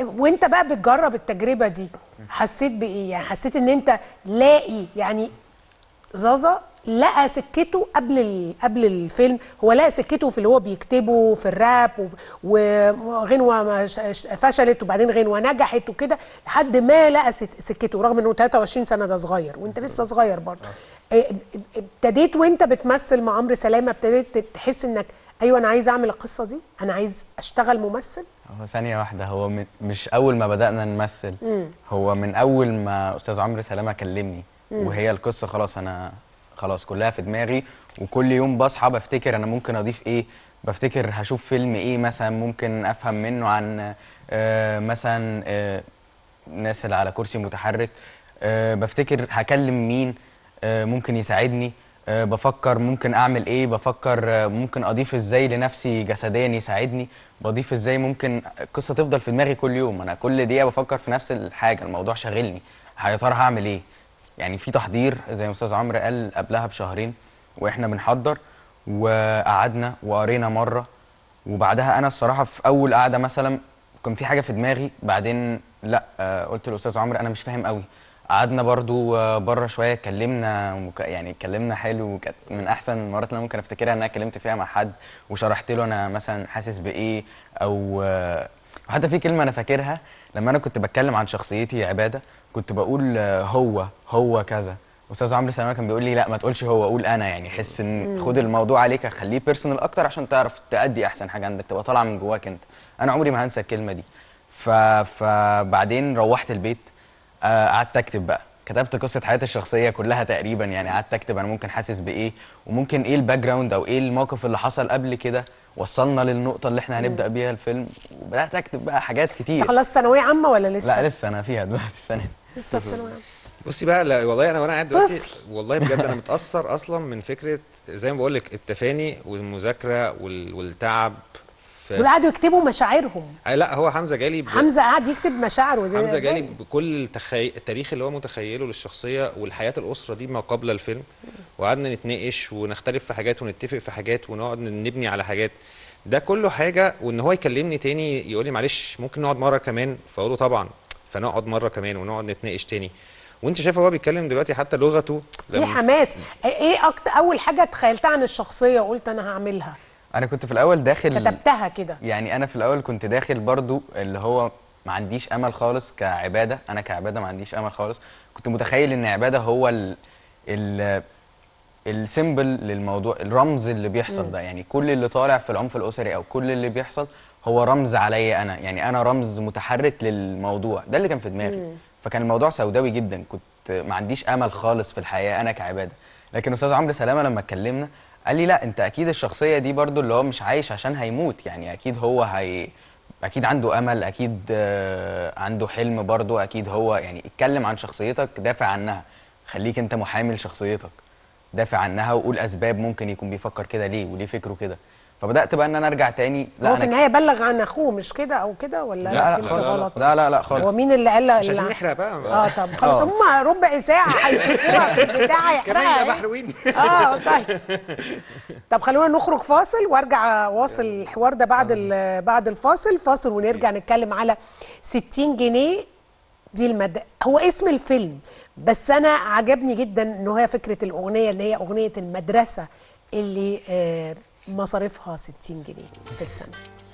وانت بقى بتجرب التجربه دي حسيت بايه يعني حسيت ان انت لاقي يعني زازا لقى سكته قبل قبل الفيلم هو لقى سكته في اللي هو بيكتبه في الراب وغنوه فشلت وبعدين غنوه نجحت وكده لحد ما لقى سكته رغم انه 23 سنه ده صغير وانت لسه صغير برضه آه. آه، آه، ابتديت وانت بتمثل مع عمرو سلامه ابتديت تحس انك ايوه انا عايز اعمل القصه دي انا عايز اشتغل ممثل هو ثانية واحدة هو من مش أول ما بدأنا نمثل مم. هو من أول ما أستاذ عمرو سلامة كلمني مم. وهي القصة خلاص أنا خلاص كلها في دماغي وكل يوم بصحى بفتكر أنا ممكن أضيف إيه بفتكر هشوف فيلم إيه مثلا ممكن أفهم منه عن آه مثلا آه الناس اللي على كرسي متحرك آه بفتكر هكلم مين آه ممكن يساعدني آه، بفكر ممكن اعمل ايه بفكر آه، ممكن اضيف ازاي لنفسي جسديا يساعدني بضيف ازاي ممكن القصه تفضل في دماغي كل يوم انا كل دقيقه بفكر في نفس الحاجه الموضوع شاغلني يا ترى هعمل ايه يعني في تحضير زي ما استاذ عمرو قال قبلها بشهرين واحنا بنحضر وقعدنا وقرينا مره وبعدها انا الصراحه في اول قعده مثلا كان في حاجه في دماغي بعدين لا آه، قلت للاستاذ عمرو انا مش فاهم قوي قعدنا برضو آه، بره شويه اتكلمنا ومك... يعني اتكلمنا حلو وكانت من احسن المرات اللي ممكن افتكرها ان انا اتكلمت فيها مع حد وشرحت له انا مثلا حاسس بايه او وحتى آه، في كلمه انا فاكرها لما انا كنت بتكلم عن شخصيتي عباده كنت بقول آه، هو هو كذا استاذ عمرو سلامه كان بيقول لي لا ما تقولش هو قول انا يعني حس ان خد الموضوع عليك خليه بيرسونال اكتر عشان تعرف تادي احسن حاجه عندك تبقى طالعه من جواك انت انا عمري ما هنسى الكلمه دي ف... فبعدين روحت البيت آه، قعدت اكتب بقى كتبت قصه حياتي الشخصيه كلها تقريبا يعني قعدت اكتب انا ممكن حاسس بايه وممكن ايه الباك جراوند او ايه الموقف اللي حصل قبل كده وصلنا للنقطه اللي احنا هنبدا بيها الفيلم وبدات اكتب بقى حاجات كتير خلصت ثانويه عامه ولا لسه لا لسه انا فيها دلوقتي السنه لسه في ثانويه عامه بصي بقى لا والله انا وانا قاعد دلوقتي والله بجد انا متاثر اصلا من فكره زي ما بقول لك التفاني والمذاكره والتعب دول قعدوا يكتبوا مشاعرهم لا هو حمزه جالي ب... حمزه قعد يكتب مشاعره ده حمزه جالي بكل التخي... التاريخ اللي هو متخيله للشخصيه والحياه الاسره دي ما قبل الفيلم وقعدنا نتناقش ونختلف في حاجات ونتفق في حاجات ونقعد نبني على حاجات ده كله حاجه وان هو يكلمني تاني يقول لي معلش ممكن نقعد مره كمان فاقول له طبعا فنقعد مره كمان ونقعد نتناقش تاني وانت شايفه هو بيتكلم دلوقتي حتى لغته في حماس ايه اكتر اول حاجه تخيلتها عن الشخصيه وقلت انا هعملها انا كنت في الاول داخل كتبتها كده يعني انا في الاول كنت داخل برضو اللي هو ما عنديش امل خالص كعباده انا كعباده ما عنديش امل خالص كنت متخيل ان عباده هو ال ال السيمبل للموضوع الرمز اللي بيحصل م. ده يعني كل اللي طالع في العنف الاسري او كل اللي بيحصل هو رمز عليا انا يعني انا رمز متحرك للموضوع ده اللي كان في دماغي م. فكان الموضوع سوداوي جدا كنت ما عنديش امل خالص في الحياه انا كعباده لكن استاذ عمرو سلامه لما اتكلمنا قال لي لا انت اكيد الشخصيه دي برضو اللي هو مش عايش عشان هيموت يعني اكيد هو هي اكيد عنده امل اكيد آه، عنده حلم برضو اكيد هو يعني اتكلم عن شخصيتك دافع عنها خليك انت محامي لشخصيتك دافع عنها وقول اسباب ممكن يكون بيفكر كده ليه وليه فكره كده فبدات بقى ان انا ارجع تاني لا هو في النهايه بلغ عن اخوه مش كده او كده ولا لا لا لا غلط لا لا لا خالص هو مين اللي قال مش عايزين نحرق بقى اه طب خلاص آه. هم ربع ساعه هيشوفوها بتاع هيحرقها محروقين اه طيب طب خلونا نخرج فاصل وارجع واصل الحوار ده بعد آه. بعد الفاصل فاصل ونرجع نتكلم على 60 جنيه دي المد... هو اسم الفيلم بس أنا عجبني جدا إن هي فكرة الأغنية اللي هي أغنية المدرسة اللي آه، مصاريفها 60 جنيه في السنة